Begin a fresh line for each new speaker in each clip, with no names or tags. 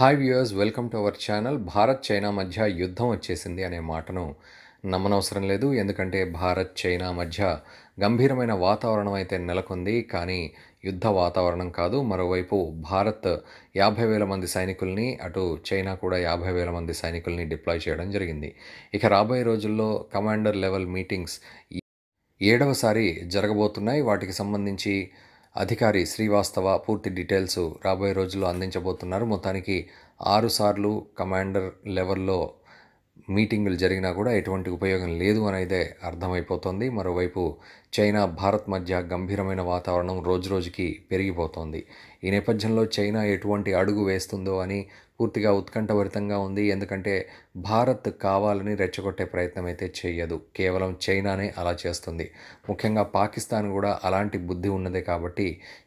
hi viewers welcome to our channel Bharat China మధ్య యుద్ధం వచ్చేసింది అనే మాటను నమ్మనవసరం లేదు ఎందుకంటే భారత్ చైనా మధ్య గంభీరమైన వాతావరణం అయితే నెలకొంది కానీ యుద్ధ వాతావరణం కాదు మరోవైపు భారత్ యాభై వేల మంది సైనికుల్ని అటు చైనా కూడా యాభై వేల మంది సైనికుల్ని డిప్లాయ్ చేయడం జరిగింది ఇక రాబోయే రోజుల్లో కమాండర్ లెవెల్ మీటింగ్స్ ఏడవసారి జరగబోతున్నాయి వాటికి సంబంధించి అధికారి శ్రీవాస్తవ పూర్తి డీటెయిల్స్ రాబోయే రోజుల్లో అందించబోతున్నారు మొత్తానికి ఆరుసార్లు కమాండర్ లెవెల్లో మీటింగులు జరిగినా కూడా ఎటువంటి ఉపయోగం లేదు అనేది అర్థమైపోతుంది మరోవైపు చైనా భారత్ మధ్య గంభీరమైన వాతావరణం రోజురోజుకి పెరిగిపోతోంది ఈ నేపథ్యంలో చైనా ఎటువంటి అడుగు వేస్తుందో అని పూర్తిగా ఉత్కంఠభరితంగా ఉంది ఎందుకంటే భారత్ కావాలని రెచ్చగొట్టే ప్రయత్నం అయితే చేయదు కేవలం చైనానే అలా చేస్తుంది ముఖ్యంగా పాకిస్తాన్ కూడా అలాంటి బుద్ధి ఉన్నదే కాబట్టి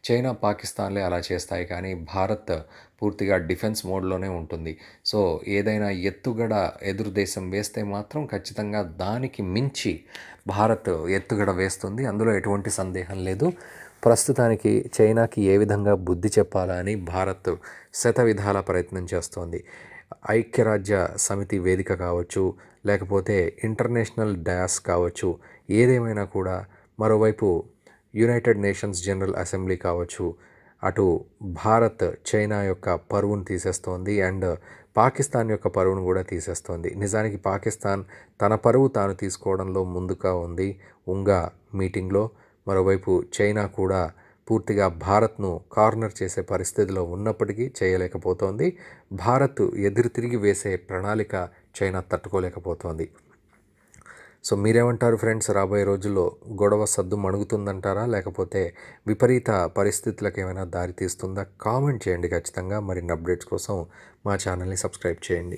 చైనా పాకిస్తాన్లే అలా చేస్తాయి కానీ భారత్ పూర్తిగా డిఫెన్స్ మోడ్లోనే ఉంటుంది సో ఏదైనా ఎత్తుగడ ఎదురు దేశం వేస్తే మాత్రం ఖచ్చితంగా దానికి మించి భారత్ ఎత్తుగడ వేస్తుంది అందులో ఎటువంటి సందేహం లేదు ప్రస్తుతానికి చైనాకి ఏ విధంగా బుద్ధి చెప్పాలని భారత్ శత విధాల ప్రయత్నం చేస్తోంది ఐక్యరాజ్య సమితి వేదిక కావచ్చు లేకపోతే ఇంటర్నేషనల్ డయాస్ కావచ్చు ఏదేమైనా కూడా మరోవైపు యునైటెడ్ నేషన్స్ జనరల్ అసెంబ్లీ కావచ్చు అటు భారత్ చైనా యొక్క పరువును తీసేస్తోంది అండ్ పాకిస్తాన్ యొక్క పరువును కూడా తీసేస్తోంది నిజానికి పాకిస్తాన్ తన పరువు తాను తీసుకోవడంలో ముందుగా ఉంది ఉంగా మీటింగ్లో మరోవైపు చైనా కూడా పూర్తిగా భారత్ను కార్నర్ చేసే పరిస్థితిలో ఉన్నప్పటికీ చేయలేకపోతోంది భారత్ ఎదురు తిరిగి వేసే ప్రణాళిక చైనా తట్టుకోలేకపోతోంది సో మీరేమంటారు ఫ్రెండ్స్ రాబోయే రోజుల్లో గొడవ సద్దు మణుగుతుందంటారా లేకపోతే విపరీత పరిస్థితులకు ఏమైనా దారితీస్తుందా కామెంట్ చేయండి ఖచ్చితంగా మరిన్ని అప్డేట్స్ కోసం మా ఛానల్ని సబ్స్క్రైబ్ చేయండి